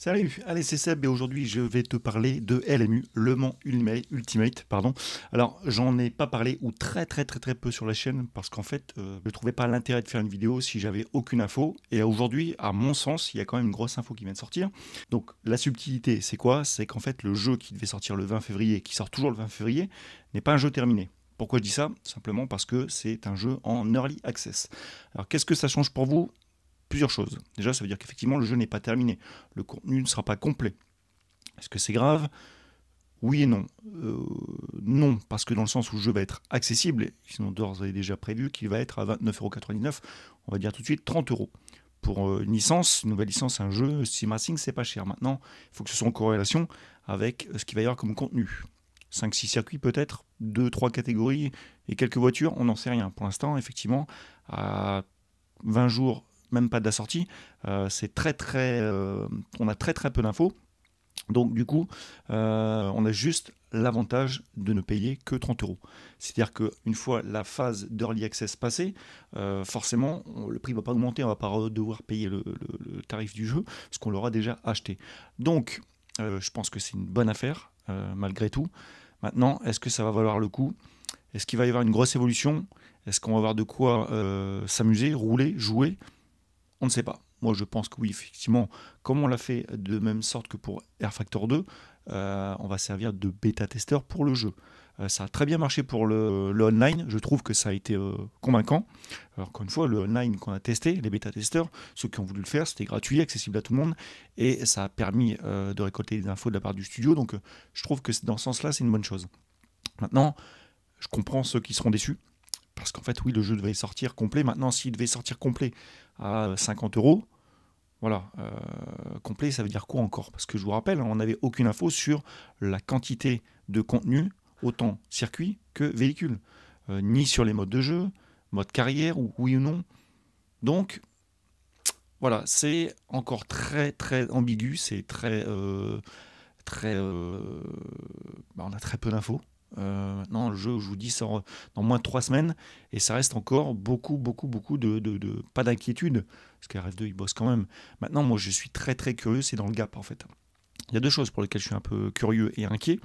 Salut, allez c'est Seb et aujourd'hui je vais te parler de LMU, Le Mans Ultimate. Pardon. Alors j'en ai pas parlé ou très très très très peu sur la chaîne parce qu'en fait je euh, je trouvais pas l'intérêt de faire une vidéo si j'avais aucune info et aujourd'hui à mon sens il y a quand même une grosse info qui vient de sortir. Donc la subtilité c'est quoi C'est qu'en fait le jeu qui devait sortir le 20 février, qui sort toujours le 20 février, n'est pas un jeu terminé. Pourquoi je dis ça Simplement parce que c'est un jeu en early access. Alors qu'est-ce que ça change pour vous plusieurs choses. Déjà, ça veut dire qu'effectivement, le jeu n'est pas terminé. Le contenu ne sera pas complet. Est-ce que c'est grave Oui et non. Euh, non, parce que dans le sens où le jeu va être accessible, sinon d'ores et déjà prévu qu'il va être à 29,99€, on va dire tout de suite 30 euros. Pour euh, une licence, une nouvelle licence, un jeu, Steam Racing, c'est pas cher. Maintenant, il faut que ce soit en corrélation avec euh, ce qu'il va y avoir comme contenu. 5-6 circuits peut-être, 2-3 catégories et quelques voitures, on n'en sait rien. Pour l'instant, effectivement, à 20 jours même pas de la sortie. Euh, c'est très très, euh, on a très très peu d'infos. Donc du coup, euh, on a juste l'avantage de ne payer que 30 euros. C'est-à-dire qu'une fois la phase d'early access passée, forcément, le prix ne va pas augmenter, on ne va pas devoir payer le, tarif du jeu, parce qu'on l'aura déjà acheté. Donc, je pense que c'est une bonne affaire, malgré tout. Maintenant, est-ce que ça va valoir le coup Est-ce qu'il va y avoir une grosse évolution Est-ce qu'on va avoir de quoi s'amuser, rouler, jouer on ne sait pas. Moi, je pense que oui, effectivement, comme on l'a fait de même sorte que pour Air Factor 2, euh, on va servir de bêta-testeur pour le jeu. Euh, ça a très bien marché pour le, online. Je trouve que ça a été euh, convaincant. Alors, encore une fois, le online qu'on a testé, les bêta-testeurs, ceux qui ont voulu le faire, c'était gratuit, accessible à tout le monde. Et ça a permis de récolter des infos de la part du studio. Donc, je trouve que dans ce sens-là, c'est une bonne chose. Maintenant, je comprends ceux qui seront déçus. Parce qu'en fait, oui, le jeu devait sortir complet. Maintenant, s'il devait sortir complet à 50 euros, voilà, euh, complet, ça veut dire quoi encore Parce que je vous rappelle, on n'avait aucune info sur la quantité de contenu, autant circuit que véhicule, euh, ni sur les modes de jeu, mode carrière, ou oui ou non. Donc, voilà, c'est encore très très ambigu, c'est très euh, très, bah, on a très peu d'infos maintenant, euh, le jeu, je vous dis, sort dans moins de trois semaines et ça reste encore beaucoup, beaucoup, beaucoup de. pas d'inquiétude, parce qu'RF2, il bosse quand même. Maintenant, moi, je suis très, très curieux, c'est dans le gap en fait. Il y a deux choses pour lesquelles je suis un peu curieux et inquiet,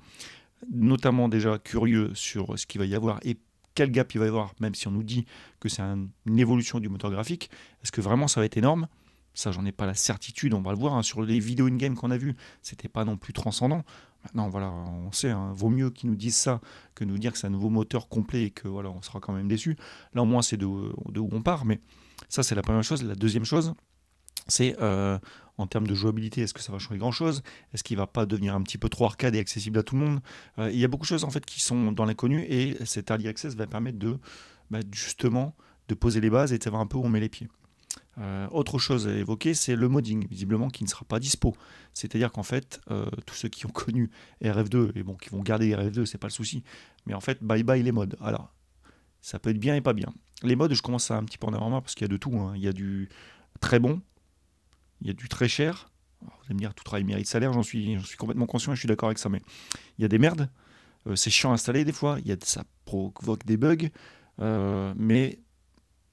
notamment déjà curieux sur ce qu'il va y avoir et quel gap il va y avoir, même si on nous dit que c'est une évolution du moteur graphique. Est-ce que vraiment ça va être énorme ça, j'en ai pas la certitude. On va le voir hein, sur les vidéos in-game qu'on a vues. C'était pas non plus transcendant. Maintenant, voilà, on sait, hein, vaut mieux qu'ils nous disent ça que nous dire que c'est un nouveau moteur complet et que voilà, on sera quand même déçu. Là, au moins, c'est de, de, où on part. Mais ça, c'est la première chose. La deuxième chose, c'est euh, en termes de jouabilité, est-ce que ça va changer grand-chose Est-ce qu'il va pas devenir un petit peu trop arcade et accessible à tout le monde euh, Il y a beaucoup de choses en fait qui sont dans l'inconnu et cet early access va permettre de bah, justement de poser les bases et de savoir un peu où on met les pieds. Euh, autre chose à évoquer, c'est le modding, visiblement qui ne sera pas dispo. C'est-à-dire qu'en fait, euh, tous ceux qui ont connu RF2, et bon, qui vont garder RF2, c'est pas le souci, mais en fait, bye bye les mods. Alors, ça peut être bien et pas bien. Les mods, je commence à un petit peu en avoir marre parce qu'il y a de tout. Hein. Il y a du très bon, il y a du très cher. vous allez me dire, tout travail mérite salaire, j'en suis, suis complètement conscient et je suis d'accord avec ça, mais il y a des merdes, euh, c'est chiant à installer des fois, il y a, ça provoque des bugs, mais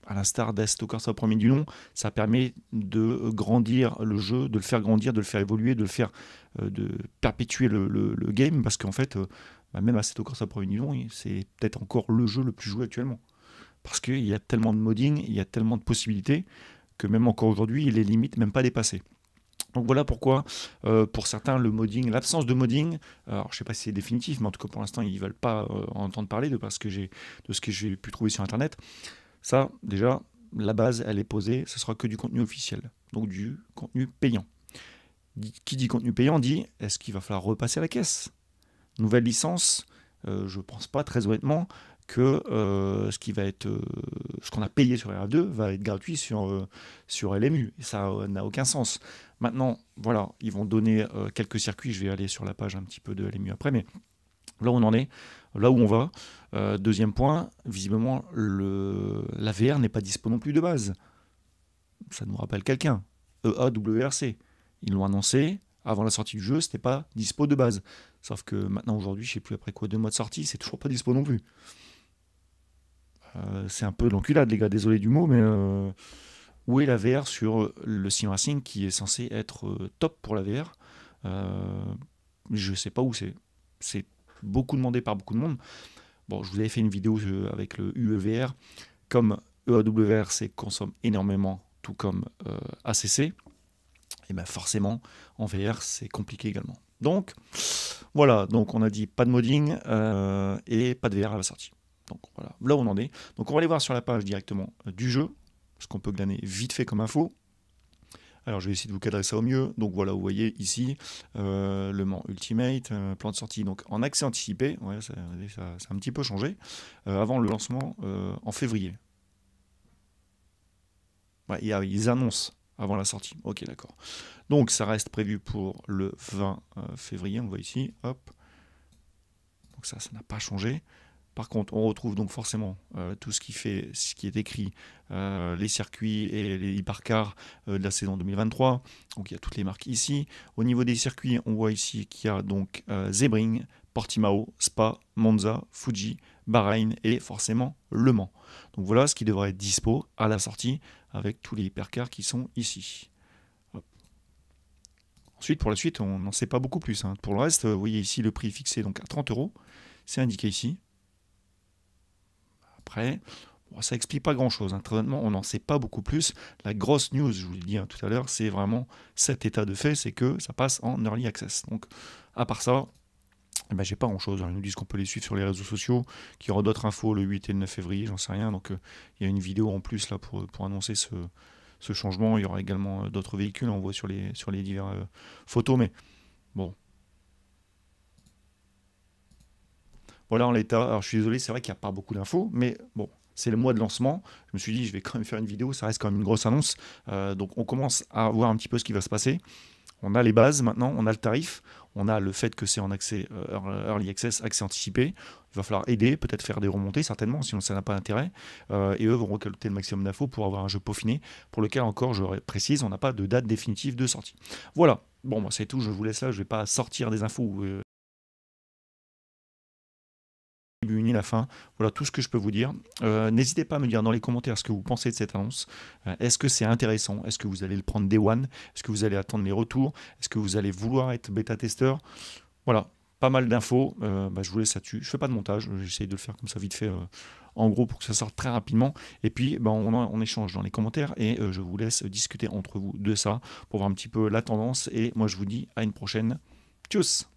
à l'instar d'Astokar au premier du nom, ça permet de grandir le jeu, de le faire grandir, de le faire évoluer, de le faire euh, de perpétuer le, game, parce qu'en fait, euh, bah, même Astokar sa premier du nom, c'est peut-être encore le jeu le plus joué actuellement. Parce qu'il y a tellement de modding, il y a tellement de possibilités, que même encore aujourd'hui, il est limite même pas dépassé. Donc voilà pourquoi, euh, pour certains, le modding, l'absence de modding, alors je ne sais pas si c'est définitif, mais en tout cas pour l'instant, ils ne veulent pas entendre parler de, parce que de ce que j'ai pu trouver sur Internet. Ça, déjà, la base, elle est posée, ce sera que du contenu officiel, donc du contenu payant. Qui dit contenu payant dit est-ce qu'il va falloir repasser la caisse Nouvelle licence, euh, je ne pense pas très honnêtement que euh, ce qui va être euh, ce qu'on a payé sur RF2 va être gratuit sur, sur LMU. ça n'a aucun sens. Maintenant, voilà, ils vont donner quelques circuits. Je vais aller sur la page un petit peu de LMU après, mais là on en est là où on va. Euh, deuxième point, visiblement, le, la VR n'est pas dispo non plus de base. Ça nous rappelle quelqu'un. EAWRC. Ils l'ont annoncé avant la sortie du jeu, c'était pas dispo de base. Sauf que maintenant, aujourd'hui, je sais plus après quoi, deux mois de sortie, c'est toujours pas dispo non plus. Euh, c'est un peu l'enculade, les gars, désolé du mot, mais euh, où est la VR sur le Sim Racing qui est censé être top pour la VR Je sais pas où c'est. C'est beaucoup demandé par beaucoup de monde. Bon, je vous avais fait une vidéo euh, avec le UEVR. Comme EAWR c'est consomme énormément, tout comme euh, ACC, et eh bien forcément, en VR, c'est compliqué également. Donc, voilà, donc on a dit pas de modding euh, et pas de VR à la sortie. Donc voilà, là on en est. Donc on va aller voir sur la page directement du jeu, ce qu'on peut glaner vite fait comme info. Alors je vais essayer de vous cadrer ça au mieux. Donc voilà, vous voyez ici euh, le Mans Ultimate, euh, plan de sortie donc en accès anticipé. Ouais, ça, a un petit peu changé euh, avant le lancement en février. ils annoncent avant la sortie. Ok, d'accord. Donc ça reste prévu pour le 20 février. On voit ici, hop. Donc ça, ça n'a pas changé. Par contre, on retrouve donc forcément euh, tout ce qui, fait, ce qui est écrit, euh, les circuits et les hypercars euh, de la saison 2023. Donc il y a toutes les marques ici. Au niveau des circuits, on voit ici qu'il y a donc Zebring, Portimao, Spa, Monza, Fuji, Bahreïn et forcément Le Mans. Donc voilà ce qui devrait être dispo à la sortie avec tous les hypercars qui sont ici. Ensuite, pour la suite, on n'en sait pas beaucoup plus. Hein. Pour le reste, vous voyez ici le prix fixé donc à 30 euros. C'est indiqué ici après. ça explique pas grand-chose. Hein. Très honnêtement, on n'en sait pas beaucoup plus. La grosse news, je vous l'ai dit hein, tout à l'heure, c'est vraiment cet état de fait, c'est que ça passe en early access. Donc, à part ça, eh ben, j'ai pas grand-chose. Hein. Ils nous disent qu'on peut les suivre sur les réseaux sociaux, qu'il y aura d'autres infos le 8 et le 9 février, j'en sais rien. Donc, euh, il y a une vidéo en plus là pour, annoncer ce, changement. Il y aura également euh, d'autres véhicules, on voit sur les, sur diverses euh, photos. Mais bon, Voilà, en l'état, alors je suis désolé, c'est vrai qu'il n'y a pas beaucoup d'infos, mais bon, c'est le mois de lancement. Je me suis dit, je vais quand même faire une vidéo, ça reste quand même une grosse annonce. Euh, donc on commence à voir un petit peu ce qui va se passer. On a les bases maintenant, on a le tarif, on a le fait que c'est en accès euh, early access, accès anticipé. Il va falloir aider, peut-être faire des remontées, certainement, sinon ça n'a pas d'intérêt. Euh, et eux vont recueillir le maximum d'infos pour avoir un jeu peaufiné, pour lequel, encore, je précise, on n'a pas de date définitive de sortie. Voilà, bon, moi c'est tout, je vous laisse là, je ne vais pas sortir des infos. fin. Voilà tout ce que je peux vous dire. Euh, n'hésitez pas à me dire dans les commentaires ce que vous pensez de cette annonce. Euh, est-ce que c'est intéressant Est-ce que vous allez le prendre des one Est-ce que vous allez attendre mes retours Est-ce que vous allez vouloir être bêta-testeur Voilà, pas mal d'infos. Euh, bah, je vous laisse là-dessus. Je fais pas de montage. j'essaie de le faire comme ça vite fait, en gros, pour que ça sorte très rapidement. Et puis, ben on, échange dans les commentaires et je vous laisse discuter entre vous de ça pour voir un petit peu la tendance. Et moi, je vous dis à une prochaine. Tchuss